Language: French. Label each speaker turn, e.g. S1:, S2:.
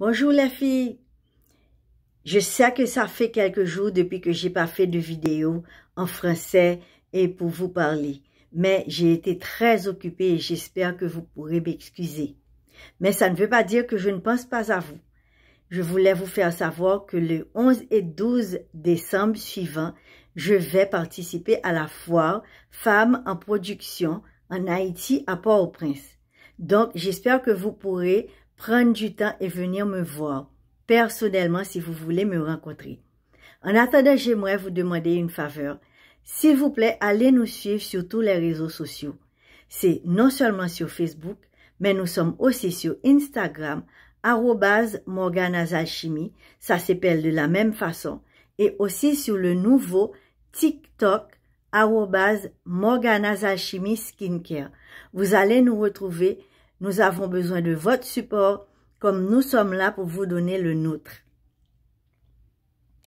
S1: Bonjour les filles. Je sais que ça fait quelques jours depuis que j'ai pas fait de vidéo en français et pour vous parler. Mais j'ai été très occupée et j'espère que vous pourrez m'excuser. Mais ça ne veut pas dire que je ne pense pas à vous. Je voulais vous faire savoir que le 11 et 12 décembre suivant, je vais participer à la foire Femmes en production en Haïti à Port-au-Prince. Donc, j'espère que vous pourrez prendre du temps et venir me voir personnellement si vous voulez me rencontrer. En attendant, j'aimerais vous demander une faveur. S'il vous plaît, allez nous suivre sur tous les réseaux sociaux. C'est non seulement sur Facebook, mais nous sommes aussi sur Instagram, arrobase Morganazalchimie. ça s'appelle de la même façon, et aussi sur le nouveau TikTok, arrobase Morganazalchimie Skincare. Vous allez nous retrouver nous avons besoin de votre support comme nous sommes là pour vous donner le nôtre.